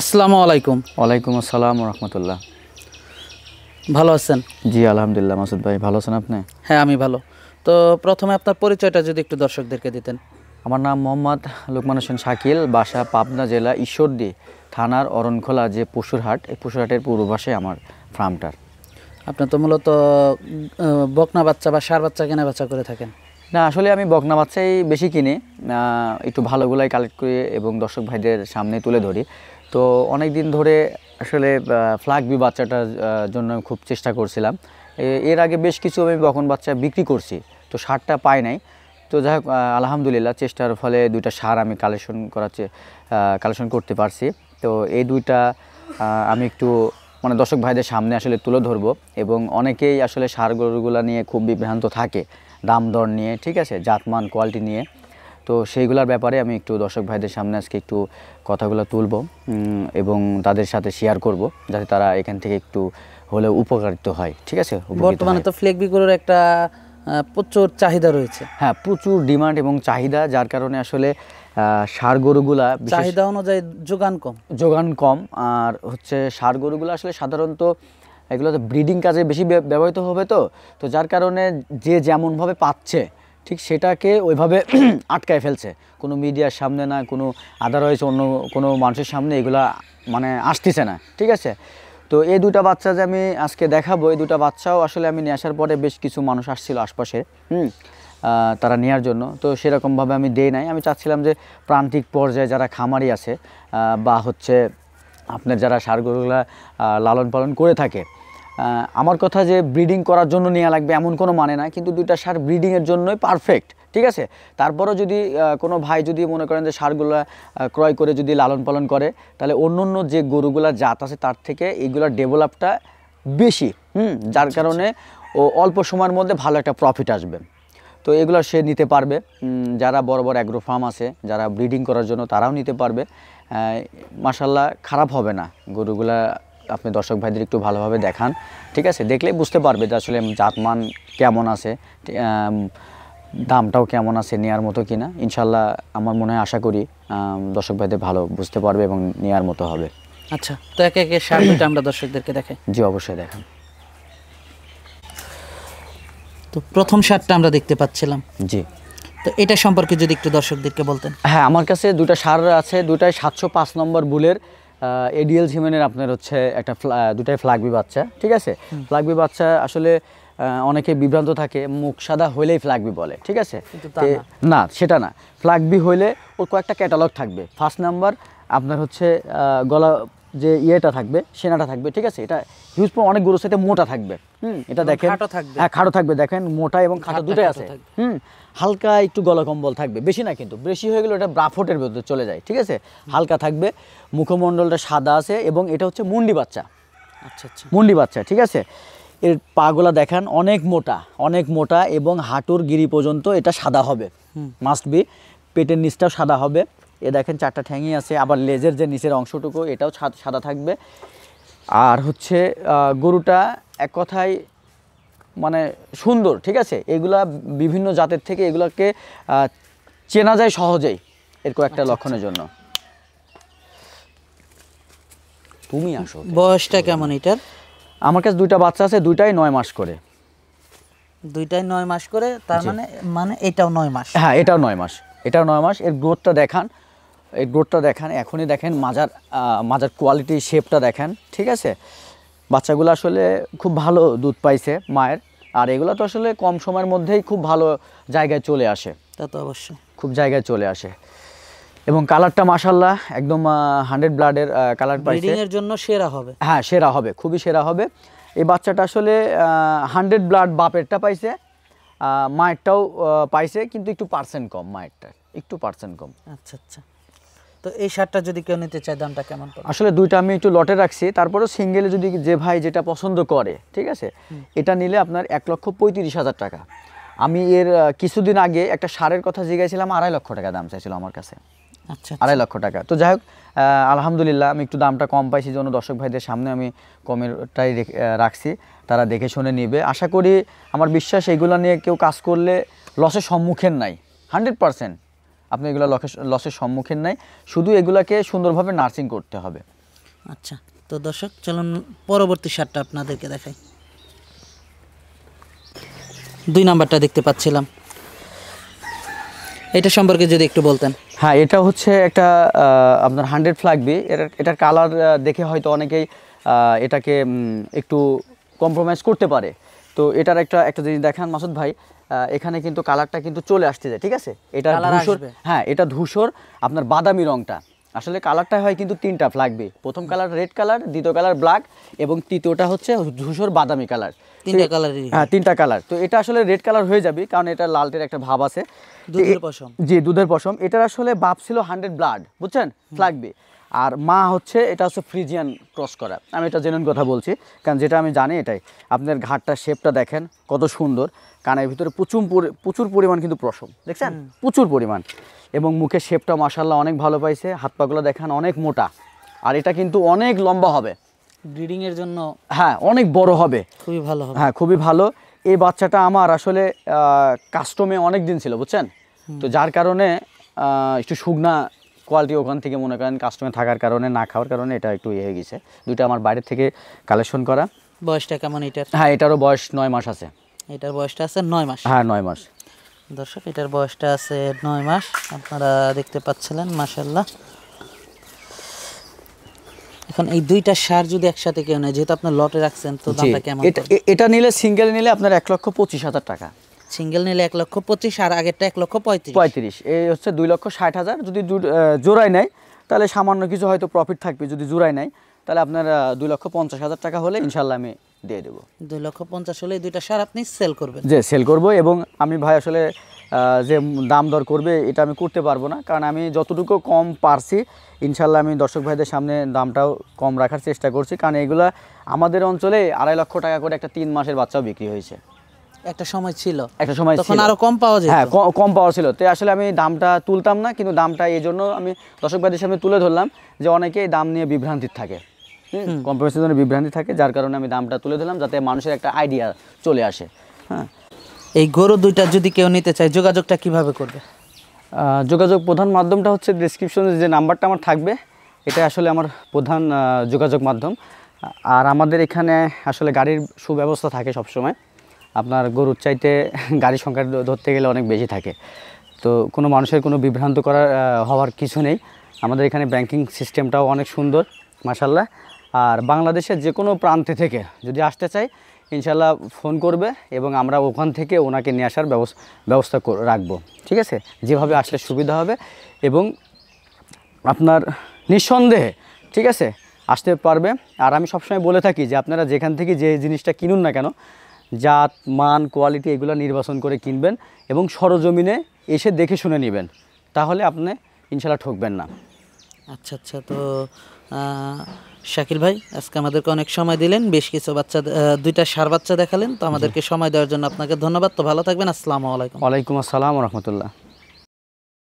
আসসালামু আলাইকুম ওয়ালাইকুম আসসালাম রহমতুল্লাহ ভালো আছেন জি আলহামদুলিল্লাহ মাসুদ ভাই ভালো আছেন আপনি হ্যাঁ আমি ভালো তো প্রথমে আপনার পরিচয়টা যদি একটু দর্শকদেরকে দিতেন আমার নাম মোহাম্মদ লুকমান হোসেন শাকিল বাসা পাবনা জেলা ঈশ্বরদী থানার অরণখোলা যে পশুরহাট এই পশুরহাটের পূর্বপাশে আমার ফার্মটার আপনার তো মূলত বকনা বাচ্চা বা সার বাচ্চা কেনা বাচ্চা করে থাকেন না আসলে আমি বকনা বাচ্চাই বেশি কিনি একটু ভালোগুলাই কালেক্ট করি এবং দর্শক ভাইদের সামনে তুলে ধরি তো অনেক দিন ধরে আসলে ফ্লাগবি বাচ্চাটার জন্য আমি খুব চেষ্টা করছিলাম এর আগে বেশ কিছু আমি বখন বাচ্চা বিক্রি করছি তো সারটা পাই নাই তো যাই হোক আলহামদুলিল্লাহ চেষ্টার ফলে দুইটা সার আমি কালেকশন করার কালেকশন করতে পারছি তো এই দুইটা আমি একটু মানে দর্শক ভাইদের সামনে আসলে তুলে ধরবো এবং অনেকেই আসলে সার গরুগুলো নিয়ে খুব বিভ্রান্ত থাকে দাম দর নিয়ে ঠিক আছে জাতমান কোয়ালিটি নিয়ে তো সেইগুলোর ব্যাপারে আমি একটু দর্শক ভাইদের সামনে আজকে একটু কথাগুলো তুলব এবং তাদের সাথে শেয়ার করব যাতে তারা এখান থেকে একটু হলে উপকারিত হয় ঠিক আছে বর্তমানে তো বিগুলোর একটা প্রচুর চাহিদা রয়েছে হ্যাঁ প্রচুর ডিমান্ড এবং চাহিদা যার কারণে আসলে সার গরুগুলা চাহিদা অনুযায়ী যোগান কম যোগান কম আর হচ্ছে সার গরুগুলো আসলে সাধারণত এগুলো তো ব্রিডিং কাজে বেশি ব্যবহৃত হবে তো তো যার কারণে যে যেমনভাবে পাচ্ছে ঠিক সেটাকে ওইভাবে আটকায় ফেলছে কোনো মিডিয়ার সামনে না কোনো আদারওয়াইজ অন্য কোনো মানুষের সামনে এগুলা মানে আসতেছে না ঠিক আছে তো এই দুটা বাচ্চা যে আমি আজকে দেখাবো এই দুটা বাচ্চাও আসলে আমি নিয়ে আসার পরে বেশ কিছু মানুষ আসছিল আশপাশে হুম তারা নেওয়ার জন্য তো সেরকমভাবে আমি দেই নাই আমি চাচ্ছিলাম যে প্রান্তিক পর্যায়ে যারা খামারি আছে বা হচ্ছে আপনার যারা সারগরুগুলা লালন পালন করে থাকে আমার কথা যে ব্রিডিং করার জন্য নেওয়া লাগবে এমন কোনো মানে না কিন্তু দুইটা সার ব্রিডিংয়ের জন্যই পারফেক্ট ঠিক আছে তারপরও যদি কোনো ভাই যদি মনে করেন যে সারগুলো ক্রয় করে যদি লালন পালন করে তাহলে অন্য অন্য যে গরুগুলা জাত আছে তার থেকে এইগুলোর ডেভেলপটা বেশি হুম যার আচ্ছা, কারণে আচ্ছা। ও অল্প সময়ের মধ্যে ভালো একটা প্রফিট আসবে তো এগুলো সে নিতে পারবে যারা বড় বড় অ্যাগ্রো ফার্ম আছে যারা ব্রিডিং করার জন্য তারাও নিতে পারবে মাসাল্লাহ খারাপ হবে না গরুগুলা আপনি দর্শক ভাইদের একটু ভালোভাবে দেখান ঠিক আছে দেখলে বুঝতে পারবে যে আসলে জাতমান কেমন আছে দামটাও কেমন আছে নেওয়ার মতো কিনা ইনশাল্লাহ আমার মনে হয় আশা করি দর্শক ভাইদের ভালো বুঝতে পারবে এবং নেওয়ার মতো হবে আচ্ছা তো একে একে শার্টটা আমরা দর্শকদেরকে দেখাই জি অবশ্যই দেখান তো প্রথম শার্টটা আমরা দেখতে পাচ্ছিলাম জি তো এটা সম্পর্কে যদি একটু দর্শকদেরকে বলতেন হ্যাঁ আমার কাছে দুটা সার আছে দুটাই সাতশো পাঁচ নম্বর বুলের এডিএল সিমেনের আপনার হচ্ছে একটা দুটাই ফ্লাগবি বাচ্চা ঠিক আছে ফ্লাগবি বাচ্চা আসলে অনেকে বিভ্রান্ত থাকে মুখ সাদা হইলেই ফ্লাগবি বলে ঠিক আছে না সেটা না ফ্লাগবি হইলে ওর কয়েকটা ক্যাটালগ থাকবে ফার্স্ট নাম্বার আপনার হচ্ছে গলা যে ইয়েটা থাকবে সেনাটা থাকবে ঠিক আছে এটা হিউজ পরিমাণ অনেক গরুর সাথে মোটা থাকবে হুম এটা দেখেন হ্যাঁ খাটো থাকবে দেখেন মোটা এবং খাটো দুটাই আছে হুম হালকা একটু গলা কম্বল থাকবে বেশি না কিন্তু বেশি হয়ে গেলে এটা ব্রাফোটের ভেতরে চলে যায় ঠিক আছে হালকা থাকবে মুখমণ্ডলটা সাদা আছে এবং এটা হচ্ছে মুন্ডি বাচ্চা আচ্ছা আচ্ছা মুন্ডি বাচ্চা ঠিক আছে এর পাগুলা দেখান অনেক মোটা অনেক মোটা এবং হাঁটুর গিরি পর্যন্ত এটা সাদা হবে মাস্ট বি পেটের নিচটাও সাদা হবে এ দেখেন চারটা ঠ্যাঙি আছে আবার লেজের যে নিচের অংশটুকু এটাও সাদা থাকবে আর হচ্ছে গরুটা এক কথায় মানে সুন্দর ঠিক আছে এগুলা বিভিন্ন জাতের থেকে এগুলাকে চেনা যায় সহজেই এর একটা আচ্ছা, লক্ষণের আচ্ছা। জন্য তুমি আসো বয়সটা কেমন এটার আমার কাছে দুইটা বাচ্চা আছে দুইটাই নয় মাস করে দুইটাই নয় মাস করে তার মানে মানে এটাও নয় মাস হ্যাঁ এটাও নয় মাস এটাও নয় মাস এর গ্রোথটা দেখান এই গ্রোথটা দেখেন এখনই দেখেন মাজার মাজার কোয়ালিটি শেপটা দেখেন ঠিক আছে বাচ্চাগুলো আসলে খুব ভালো দুধ পাইছে মায়ের আর এগুলো তো আসলে কম সময়ের মধ্যেই খুব ভালো জায়গায় চলে আসে তা তো অবশ্যই খুব জায়গায় চলে আসে এবং কালারটা মাশাল্লাহ একদম হান্ড্রেড ব্লাডের কালার পাইছে এর জন্য সেরা হবে হ্যাঁ সেরা হবে খুবই সেরা হবে এই বাচ্চাটা আসলে হান্ড্রেড ব্লাড বাপেরটা পাইছে মায়েরটাও পাইছে কিন্তু একটু পার্সেন্ট কম মায়েরটা একটু পার্সেন্ট কম আচ্ছা আচ্ছা তো এই শার্টটা যদি কেউ নিতে চায় দামটা কেমন আসলে দুইটা আমি একটু লটে রাখছি তারপরেও সিঙ্গেলে যদি যে ভাই যেটা পছন্দ করে ঠিক আছে এটা নিলে আপনার এক লক্ষ পঁয়ত্রিশ হাজার টাকা আমি এর কিছুদিন আগে একটা সারের কথা জিগাইছিলাম আড়াই লক্ষ টাকা দাম চাইছিল আমার কাছে আচ্ছা, আচ্ছা। আড়াই লক্ষ টাকা তো যাই হোক আলহামদুলিল্লাহ আমি একটু দামটা কম পাইছি জন্য দর্শক ভাইদের সামনে আমি কমেরটাই রাখছি তারা দেখে শুনে নিবে আশা করি আমার বিশ্বাস এইগুলো নিয়ে কেউ কাজ করলে লসের সম্মুখীন নাই হান্ড্রেড পারসেন্ট আপনি এগুলো লসের সম্মুখীন নাই শুধু এগুলাকে সুন্দরভাবে নার্সিং করতে হবে আচ্ছা তো দর্শক চলুন পরবর্তী সারটা আপনাদেরকে দেখাই দুই নাম্বারটা দেখতে পাচ্ছিলাম এটা সম্পর্কে যদি একটু বলতেন হ্যাঁ এটা হচ্ছে একটা আপনার হান্ড্রেড ফ্ল্যাগ বি এটার এটার কালার দেখে হয়তো অনেকেই এটাকে একটু কম্প্রোমাইজ করতে পারে তো এটার একটা একটা জিনিস দেখান মাসুদ ভাই এখানে কিন্তু কালারটা কিন্তু চলে আসতে যায় ঠিক আছে এটা ধূসর হ্যাঁ এটা ধূসর আপনার বাদামি রংটা আসলে কালারটা হয় কিন্তু তিনটা লাগবে প্রথম কালার রেড কালার দ্বিতীয় কালার ব্ল্যাক এবং তৃতীয়টা হচ্ছে ধূসর বাদামি কালার তিনটা কালার হ্যাঁ তিনটা কালার তো এটা আসলে রেড কালার হয়ে যাবে কারণ এটা লালটের একটা ভাব আছে দুধের পশম জি দুধের পশম এটার আসলে বাপ ছিল হান্ড্রেড ব্লাড বুঝছেন লাগবে আর মা হচ্ছে এটা হচ্ছে ফ্রিজিয়ান ক্রস করা আমি এটা জেনুন কথা বলছি কারণ যেটা আমি জানি এটাই আপনার ঘাটটা শেপটা দেখেন কত সুন্দর কানের ভিতরে প্রচুর প্রচুর পরিমাণ কিন্তু প্রসম দেখছেন প্রচুর পরিমাণ এবং মুখের শেপটা মাসাল্লাহ অনেক ভালো পাইছে হাত পাগুলো দেখেন অনেক মোটা আর এটা কিন্তু অনেক লম্বা হবে ব্রিডিং এর জন্য হ্যাঁ অনেক বড় হবে খুবই ভালো হ্যাঁ খুবই ভালো এই বাচ্চাটা আমার আসলে কাস্টমে অনেক দিন ছিল বুঝছেন তো যার কারণে একটু শুকনা কোয়ালিটি ওখান থেকে মনে করেন কাস্টমার থাকার কারণে না খাওয়ার কারণে এটা একটু ইয়ে হয়ে গেছে দুইটা আমার বাইরে থেকে কালেকশন করা বয়সটা কেমন এটার হ্যাঁ এটারও বয়স নয় মাস আছে এটার বয়সটা আছে নয় মাস হ্যাঁ নয় মাস দর্শক এটার বয়সটা আছে নয় মাস আপনারা দেখতে পাচ্ছিলেন মাসাল্লাহ এখন এই দুইটা সার যদি একসাথে কেউ নেয় যেহেতু আপনার লটে রাখছেন তো দামটা কেমন এটা নিলে সিঙ্গেল নিলে আপনার এক লক্ষ পঁচিশ হাজার টাকা সিঙ্গেল নিলে এক লক্ষ পঁচিশ আর আগেরটা এক লক্ষ পঁয়ত্রিশ পঁয়ত্রিশ এই হচ্ছে দুই লক্ষ ষাট হাজার যদি জোড়ায় নেয় তাহলে সামান্য কিছু হয়তো প্রফিট থাকবে যদি জোড়ায় নেয় তাহলে আপনার দুই লক্ষ পঞ্চাশ হাজার টাকা হলে ইনশাল্লাহ আমি দিয়ে দেবো দুই লক্ষ পঞ্চাশ হলে দুইটা সার আপনি সেল করবেন যে সেল করব এবং আমি ভাই আসলে যে দাম দর করবে এটা আমি করতে পারবো না কারণ আমি যতটুকু কম পারছি ইনশাল্লাহ আমি দর্শক ভাইদের সামনে দামটাও কম রাখার চেষ্টা করছি কারণ এগুলা আমাদের অঞ্চলে আড়াই লক্ষ টাকা করে একটা তিন মাসের বাচ্চাও বিক্রি হয়েছে একটা সময় ছিল একটা সময় তখন আরো কম পাওয়া যায় হ্যাঁ কম পাওয়া ছিল তো আসলে আমি দামটা তুলতাম না কিন্তু দামটা এই জন্য আমি দর্শকবাদের সামনে তুলে ধরলাম যে অনেকে দাম নিয়ে বিভ্রান্তির থাকে কম্প্রোমাইজের জন্য বিভ্রান্তি থাকে যার কারণে আমি দামটা তুলে ধরলাম যাতে মানুষের একটা আইডিয়া চলে আসে হ্যাঁ এই গরু দুইটা যদি কেউ নিতে চায় যোগাযোগটা কিভাবে করবে যোগাযোগ প্রধান মাধ্যমটা হচ্ছে ডিসক্রিপশনে যে নাম্বারটা আমার থাকবে এটা আসলে আমার প্রধান যোগাযোগ মাধ্যম আর আমাদের এখানে আসলে গাড়ির সুব্যবস্থা থাকে সবসময় আপনার গরুর চাইতে গাড়ির সংখ্যা ধরতে গেলে অনেক বেশি থাকে তো কোনো মানুষের কোনো বিভ্রান্ত করার হওয়ার কিছু নেই আমাদের এখানে ব্যাংকিং সিস্টেমটাও অনেক সুন্দর মাসাল্লাহ আর বাংলাদেশের যে কোনো প্রান্তে থেকে যদি আসতে চাই ইনশাল্লাহ ফোন করবে এবং আমরা ওখান থেকে ওনাকে নিয়ে আসার ব্যবস্থা রাখব ঠিক আছে যেভাবে আসলে সুবিধা হবে এবং আপনার নিঃসন্দেহে ঠিক আছে আসতে পারবে আর আমি সবসময় বলে থাকি যে আপনারা যেখান থেকে যে জিনিসটা কিনুন না কেন জাত মান কোয়ালিটি এগুলো নির্বাচন করে কিনবেন এবং সরজমিনে এসে দেখে শুনে নেবেন তাহলে আপনি ইনশাল্লাহ ঠকবেন না আচ্ছা আচ্ছা তো শাকিল ভাই আজকে আমাদেরকে অনেক সময় দিলেন বেশ কিছু বাচ্চা দুইটা সার বাচ্চা দেখালেন তো আমাদেরকে সময় দেওয়ার জন্য আপনাকে ধন্যবাদ তো ভালো থাকবেন আসসালামু আলাইকুম ওয়ালাইকুম আসসালাম রহমতুল্লাহ